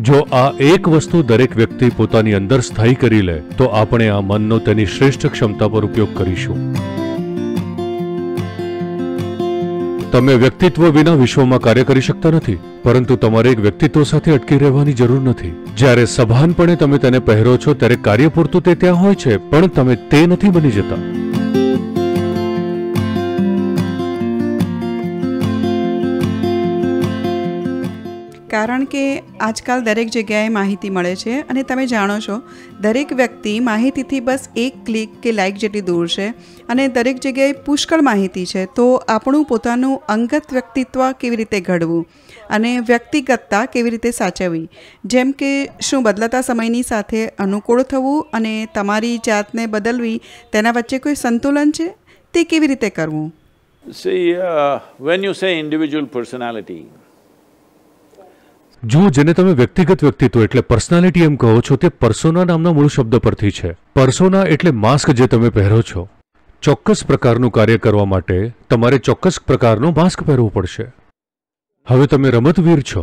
જો આ એક વસ્તુ દરેક વ્યક્તિ પોતાની અંદર સ્થાયી કરી લે તો આપણે આ મનનો તેની શ્રેષ્ઠ ક્ષમતા પર ઉપયોગ કરીશું તમે વ્યક્તિત્વ વિના વિશ્વમાં કાર્ય કરી શકતા નથી પરંતુ તમારે એક વ્યક્તિત્વ સાથે અટકી રહેવાની જરૂર નથી જ્યારે સભાનપણે તમે તેને પહેરો છો ત્યારે કાર્ય પૂરતું તે ત્યાં હોય છે પણ તમે તે નથી બની જતા કારણ કે આજકાલ દરેક જગ્યાએ માહિતી મળે છે અને તમે જાણો છો દરેક વ્યક્તિ માહિતીથી બસ એક ક્લિક કે લાઇક જેટલી દૂર છે અને દરેક જગ્યાએ પુષ્કળ માહિતી છે તો આપણું પોતાનું અંગત વ્યક્તિત્વ કેવી રીતે ઘડવું અને વ્યક્તિગતતા કેવી રીતે સાચવવી જેમ કે શું બદલાતા સમયની સાથે અનુકૂળ થવું અને તમારી જાતને બદલવી તેના વચ્ચે કોઈ સંતુલન છે તે કેવી રીતે કરવું See, uh, you say individual personality જો જેને તમે વ્યક્તિગત વ્યક્તિત્વ એટલે પર્સનાલિટી એમ કહો છો તે પર્સોના નામના મૂળ શબ્દ પરથી છે પર્સોના એટલે માસ્ક જે તમે પહેરો છો ચોક્કસ પ્રકારનું કાર્ય કરવા માટે તમારે ચોક્કસ પ્રકારનો માસ્ક પહેરવો પડશે હવે તમે રમતવીર છો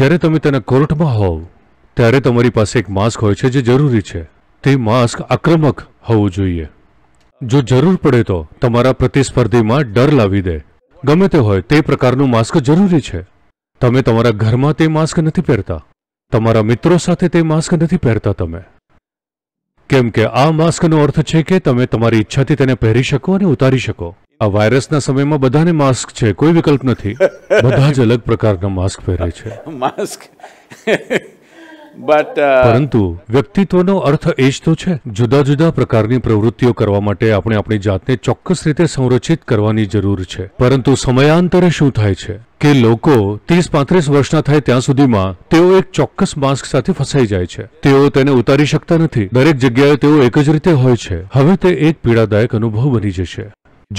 જ્યારે તમે તેના કોર્ટમાં હોવ ત્યારે તમારી પાસે એક માસ્ક હોય છે જે જરૂરી છે તે માસ્ક આક્રમક હોવું જોઈએ જો જરૂર પડે તો તમારા પ્રતિસ્પર્ધીમાં ડર લાવી દે ગમે તે હોય તે પ્રકારનું માસ્ક જરૂરી છે તમે તમારા ઘરમાં તે માસ્ક નથી પહેરતા તમારા મિત્રો સાથે તે માસ્ક નથી પહેરતા તમે કેમ કે આ માસ્કનો અર્થ છે કે તમે તમારી ઈચ્છાથી તેને પહેરી શકો અને ઉતારી શકો આ વાયરસના સમયમાં બધાને માસ્ક છે કોઈ વિકલ્પ નથી બધા જ અલગ પ્રકારના માસ્ક પહેરે છે માસ્ક Uh, પરંતુ વ્યક્તિત્વનો અર્થ એ જ તો છે જુદા જુદા પ્રકારની પ્રવૃત્તિઓ કરવા માટે આપણે આપણી જાતને ચોક્કસ રીતે સંરચિત કરવાની જરૂર છે પરંતુ સમયાંતરે શું થાય છે કે લોકો ત્રીસ પાંત્રીસ વર્ષના થાય ત્યાં સુધીમાં તેઓ એક ચોક્કસ માસ્ક સાથે ફસાઈ જાય છે તેઓ તેને ઉતારી શકતા નથી દરેક જગ્યાએ તેઓ એક જ રીતે હોય છે હવે તે એક પીડાદાયક અનુભવ બની જશે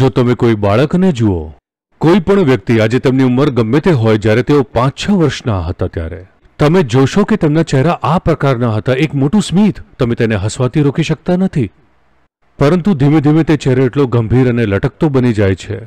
જો તમે કોઈ બાળકને જુઓ કોઈ પણ વ્યક્તિ આજે તેમની ઉંમર ગમે તે હોય જ્યારે તેઓ પાંચ છ વર્ષના હતા ત્યારે તમે જોશો કે તેમના ચહેરા આ પ્રકારના હતા એક મોટું સ્મિત તમે તેને હસવાથી રોકી શકતા નથી પરંતુ ધીમે ધીમે તે ચહેરો એટલો ગંભીર અને લટકતો બની જાય છે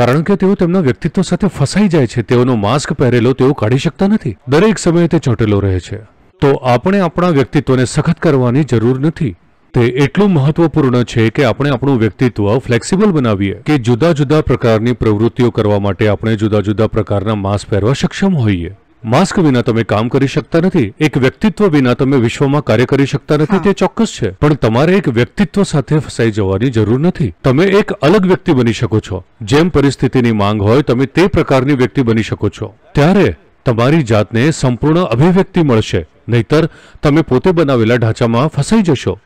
કારણ કે તેઓ તેમના વ્યક્તિત્વ સાથે ફસાઈ જાય છે તેઓનો માસ્ક પહેરેલો તેઓ કાઢી શકતા નથી દરેક સમયે તે ચોંટેલો રહે છે તો આપણે આપણા વ્યક્તિત્વને સખત કરવાની જરૂર નથી તે એટલું મહત્વપૂર્ણ છે કે આપણે આપણું વ્યક્તિત્વ ફ્લેક્સિબલ બનાવીએ કે જુદા જુદા પ્રકારની પ્રવૃત્તિઓ કરવા માટે આપણે જુદા જુદા પ્રકારના માસ્ક પહેરવા સક્ષમ હોઈએ માસ્ક વિના તમે કામ કરી શકતા નથી એક વ્યક્તિત્વ વિના તમે વિશ્વમાં કાર્ય કરી શકતા નથી તે ચોક્કસ છે પણ તમારે એક વ્યક્તિત્વ સાથે ફસાઈ જવાની જરૂર નથી તમે એક અલગ વ્યક્તિ બની શકો છો જેમ પરિસ્થિતિની માંગ હોય તમે તે પ્રકારની વ્યક્તિ બની શકો છો ત્યારે તમારી જાતને સંપૂર્ણ અભિવ્યક્તિ મળશે નહીતર તમે પોતે બનાવેલા ઢાંચામાં ફસાઈ જશો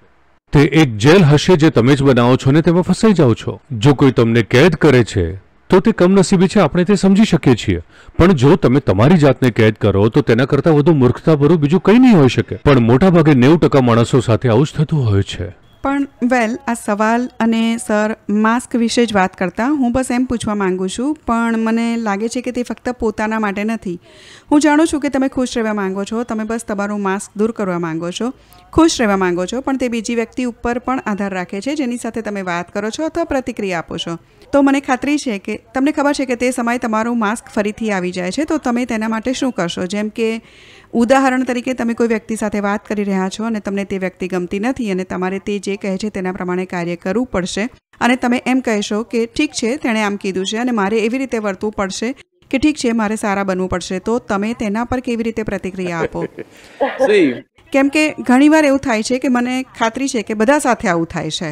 તે એક જેલ હશે જે તમે જ બનાવો છો ને તેમાં ફસાઈ જાઓ છો જો કોઈ તમને કેદ કરે છે તો તે કમનસીબી છે આપણે તે સમજી શકીએ છીએ પણ જો તમે તમારી જાતને કેદ કરો તો તેના કરતાં વધુ મૂર્ખતાભરું બીજું કંઈ નહીં હોઈ શકે પણ મોટા ભાગે નેવું ટકા માણસો સાથે આવું જ થતું હોય છે પણ વેલ આ સવાલ અને સર માસ્ક વિશે જ વાત કરતાં હું બસ એમ પૂછવા માંગુ છું પણ મને લાગે છે કે તે ફક્ત પોતાના માટે નથી હું જાણું છું કે તમે ખુશ રહેવા માંગો છો તમે બસ તમારું માસ્ક દૂર કરવા માંગો છો ખુશ રહેવા માંગો છો પણ તે બીજી વ્યક્તિ ઉપર પણ આધાર રાખે છે જેની સાથે તમે વાત કરો છો અથવા પ્રતિક્રિયા આપો છો તો મને ખાતરી છે કે તમને ખબર છે કે તે સમયે તમારું માસ્ક ફરીથી આવી જાય છે તો તમે તેના માટે શું કરશો જેમ કે ઉદાહરણ તરીકે તમે કોઈ વ્યક્તિ સાથે વાત કરી રહ્યા છો અને તમને તે વ્યક્તિ ગમતી નથી અને તમારે તે જે કહે છે તેના પ્રમાણે કાર્ય કરવું પડશે અને તમે એમ કહેશો કે ઠીક છે તેણે આમ કીધું છે અને મારે એવી રીતે વર્તવું પડશે કે ઠીક છે મારે સારા બનવું પડશે તો તમે તેના પર કેવી રીતે પ્રતિક્રિયા આપો કેમ કે ઘણીવાર એવું થાય છે કે મને ખાતરી છે કે બધા સાથે આવું થાય છે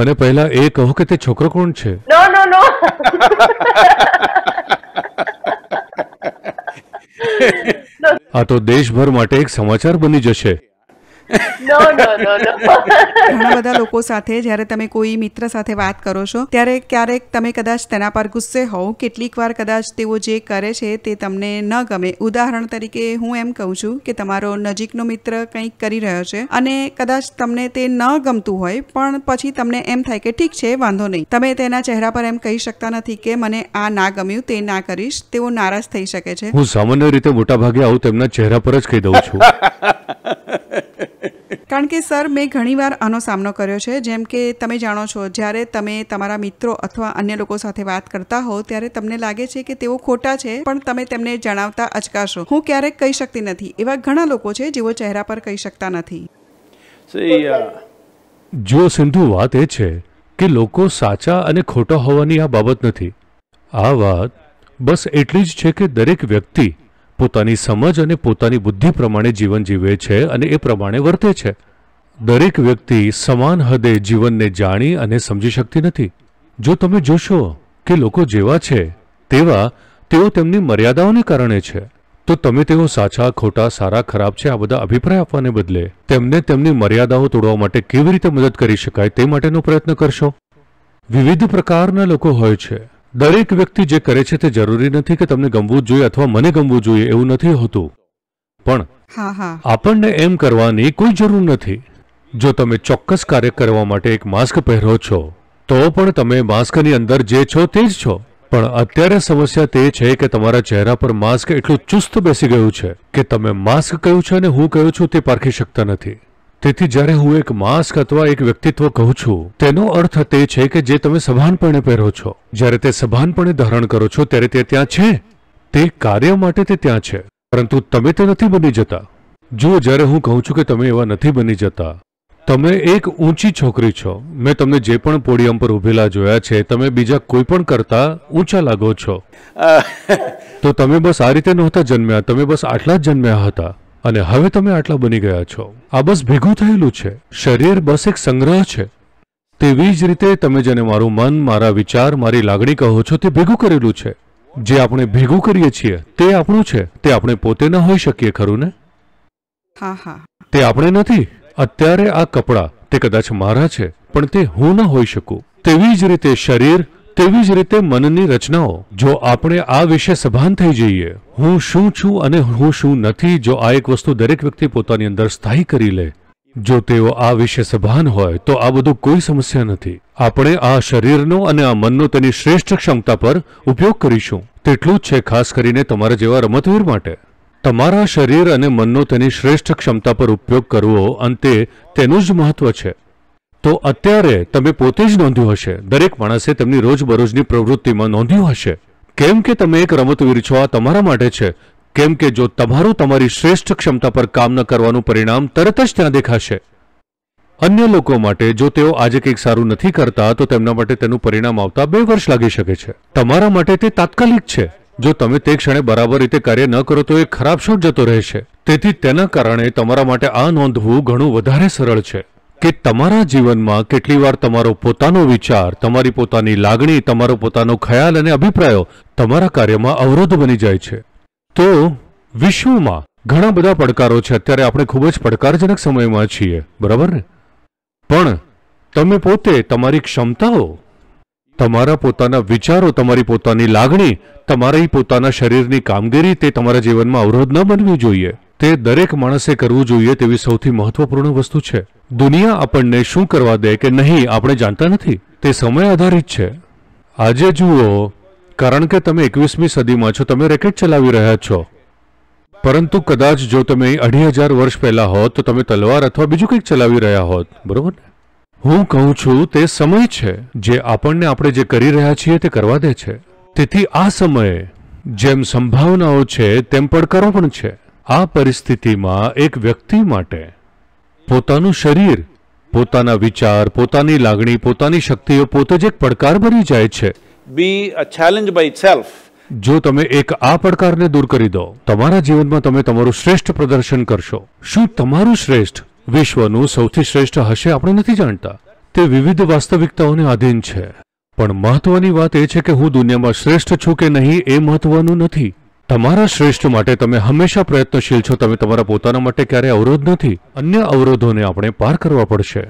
મને પહેલા એ કહો કે તે છોકરો કોણ છે નો નો નો આ તો દેશભર માટે એક સમાચાર બની જશે ઘણા બધા લોકો સાથે જ્યારે તમે કોઈ મિત્ર સાથે વાત કરો છો ત્યારે ક્યારેક તમે કદાચ તેના પર ગુસ્સે હોવ કેટલીક વાર કદાચ તેઓ જે કરે છે તે તમને ન ગમે ઉદાહરણ તરીકે હું એમ કહું છું કે તમારો નજીકનો મિત્ર કંઈક કરી રહ્યો છે અને કદાચ તમને તે ન ગમતું હોય પણ પછી તમને એમ થાય કે ઠીક છે વાંધો નહીં તમે તેના ચહેરા પર એમ કહી શકતા નથી કે મને આ ના ગમ્યું તે ના કરીશ તેઓ નારાજ થઈ શકે છે હું સામાન્ય રીતે મોટા ભાગે આવું તેમના ચહેરા પર જ કહી દઉં છું કારણ કે સર મેં ઘણીવાર આનો સામનો કર્યો છે જેમ કે તમે જાણો છો જ્યારે તમે તમારા મિત્રો અથવા અન્ય લોકો સાથે વાત કરતા હો ત્યારે તમને લાગે છે કે તેઓ ખોટા છે પણ તમે તેમને જણાવતા અચકાશો હું ક્યારેક કહી શકતી નથી એવા ઘણા લોકો છે જેઓ ચહેરા પર કહી શકતા નથી જો સિંધુ વાત એ છે કે લોકો સાચા અને ખોટા હોવાની આ બાબત નથી આ વાત બસ એટલી જ છે કે દરેક વ્યક્તિ પોતાની સમજ અને પોતાની બુદ્ધિ પ્રમાણે જીવન જીવે છે અને એ પ્રમાણે વર્તે છે દરેક વ્યક્તિ સમાન હદે જીવનને જાણી અને સમજી શકતી નથી જો તમે જોશો કે લોકો જેવા છે તેવા તેઓ તેમની મર્યાદાઓને કારણે છે તો તમે તેઓ સાચા ખોટા સારા ખરાબ છે આ બધા અભિપ્રાય આપવાને બદલે તેમને તેમની મર્યાદાઓ તોડવા માટે કેવી રીતે મદદ કરી શકાય તે માટેનો પ્રયત્ન કરશો વિવિધ પ્રકારના લોકો હોય છે દરેક વ્યક્તિ જે કરે છે તે જરૂરી નથી કે તમને ગમવું જોઈએ અથવા મને ગમવું જોઈએ એવું નથી હોતું પણ આપણને એમ કરવાની કોઈ જરૂર નથી જો તમે ચોક્કસ કાર્ય કરવા માટે એક માસ્ક પહેરો છો તો પણ તમે માસ્કની અંદર જે છો તે જ છો પણ અત્યારે સમસ્યા તે છે કે તમારા ચહેરા પર માસ્ક એટલું ચુસ્ત બેસી ગયું છે કે તમે માસ્ક કયું છે અને હું કયું છું તે પારખી શકતા નથી તેથી જ્યારે હું એક માસ્ક અથવા એક વ્યક્તિત્વ કહું છું તેનો અર્થ તે છે કે જે તમે સભાનપણે પહેરો છો જ્યારે તે સભાનપણે ધારણ કરો છો ત્યારે તે ત્યાં છે તે કાર્ય માટે તે ત્યાં છે પરંતુ તમે તે નથી બની જતા જુઓ જ્યારે હું કહું છું કે તમે એવા નથી બની જતા તમે એક ઊંચી છોકરી છો મેં તમને જે પણ પોડિયમ પર ઉભેલા જોયા છે તમે બીજા કોઈ પણ કરતા ઊંચા લાગો છો તો તમે બસ આ રીતે નહોતા જન્મ્યા તમે બસ આટલા જ જન્મ્યા હતા અને હવે તમે આટલા બની ગયા છો આ બસ ભેગું થયેલું છે શરીર બસ એક સંગ્રહ છે તેવી જ રીતે તમે જેને મારું મન મારા વિચાર મારી લાગણી કહો છો તે ભેગું કરેલું છે જે આપણે ભેગું કરીએ છીએ તે આપણું છે તે આપણે પોતે ન હોઈ શકીએ ખરું ને હા હા તે આપણે નથી અત્યારે આ કપડાં તે કદાચ મારા છે પણ તે હું ન હોઈ શકું તેવી જ રીતે શરીર તેવી જ રીતે મનની રચનાઓ જો આપણે આ વિશે સભાન થઈ જઈએ હું શું છું અને હું શું નથી જો આ એક વસ્તુ દરેક વ્યક્તિ પોતાની અંદર સ્થાયી કરી લે જો તેઓ આ વિશે સભાન હોય તો આ બધું કોઈ સમસ્યા નથી આપણે આ શરીરનો અને આ મનનો તેની શ્રેષ્ઠ ક્ષમતા પર ઉપયોગ કરીશું તેટલું જ છે ખાસ કરીને તમારા જેવા રમતવીર માટે તમારા શરીર અને મનનો તેની શ્રેષ્ઠ ક્ષમતા પર ઉપયોગ કરવો અંતે તેનું જ મહત્વ છે તો અત્યારે તમે પોતે જ નોંધ્યું હશે દરેક માણસે તેમની રોજબરોજની પ્રવૃત્તિમાં નોંધ્યું હશે કેમ કે તમે એક રમતવીર છો આ તમારા માટે છે કેમ કે જો તમારું તમારી શ્રેષ્ઠ ક્ષમતા પર કામ ન કરવાનું પરિણામ તરત જ ત્યાં દેખાશે અન્ય લોકો માટે જો તેઓ આજે કંઈક સારું નથી કરતા તો તેમના માટે તેનું પરિણામ આવતા બે વર્ષ લાગી શકે છે તમારા માટે તે તાત્કાલિક છે જો તમે તે ક્ષણે બરાબર રીતે કાર્ય ન કરો તો એ ખરાબ શોટ જતો રહેશે તેથી તેના કારણે તમારા માટે આ નોંધવું ઘણું વધારે સરળ છે કે તમારા જીવનમાં કેટલી વાર તમારો પોતાનો વિચાર તમારી પોતાની લાગણી તમારો પોતાનો ખ્યાલ અને અભિપ્રાયો તમારા કાર્યમાં અવરોધ બની જાય છે તો વિશ્વમાં ઘણા બધા પડકારો છે અત્યારે આપણે ખૂબ જ પડકારજનક સમયમાં છીએ બરાબર ને પણ તમે પોતે તમારી ક્ષમતાઓ તમારા પોતાના વિચારો તમારી પોતાની લાગણી તમારી પોતાના શરીરની કામગીરી તે તમારા જીવનમાં અવરોધ ન બનવી જોઈએ તે દરેક માણસે કરવું જોઈએ તેવી સૌથી મહત્વપૂર્ણ વસ્તુ છે દુનિયા આપણને શું કરવા દે કે નહીં આપણે જાણતા નથી તે સમય આધારિત છે આજે જુઓ કારણ કે તમે એકવીસમી સદીમાં છો તમે રેકેટ ચલાવી રહ્યા છો પરંતુ કદાચ જો તમે અઢી હજાર વર્ષ પહેલા હોત તો તમે તલવાર અથવા બીજું કંઈક ચલાવી રહ્યા હોત બરોબર ને હું કહું છું તે સમય છે જે આપણને આપણે જે કરી રહ્યા છીએ તે કરવા દે છે તેથી આ સમયે જેમ સંભાવનાઓ છે તેમ પડકારો પણ છે આ પરિસ્થિતિમાં એક વ્યક્તિ માટે પોતાનું શરીર પોતાના વિચાર પોતાની લાગણી પોતાની શક્તિઓ પોતે જ એક પડકાર બની જાય છે be a challenge by self જો તમે એક આ પડકારને દૂર કરી દો તમારા જીવનમાં તમે તમારું શ્રેષ્ઠ પ્રદર્શન કરશો શું તમારું શ્રેષ્ઠ વિશ્વનું સૌથી શ્રેષ્ઠ હશે આપણે નથી જાણતા તે વિવિધ વાસ્તવિકતાઓને આધીન છે પણ મહત્વની વાત એ છે કે હું દુનિયામાં શ્રેષ્ઠ છું કે નહીં એ મહત્વનું નથી તમારા શ્રેષ્ઠ માટે તમે હંમેશા પ્રયત્નશીલ છો તમે તમારા પોતાના માટે ક્યારેય અવરોધ નથી અન્ય અવરોધોને આપણે પાર કરવા પડશે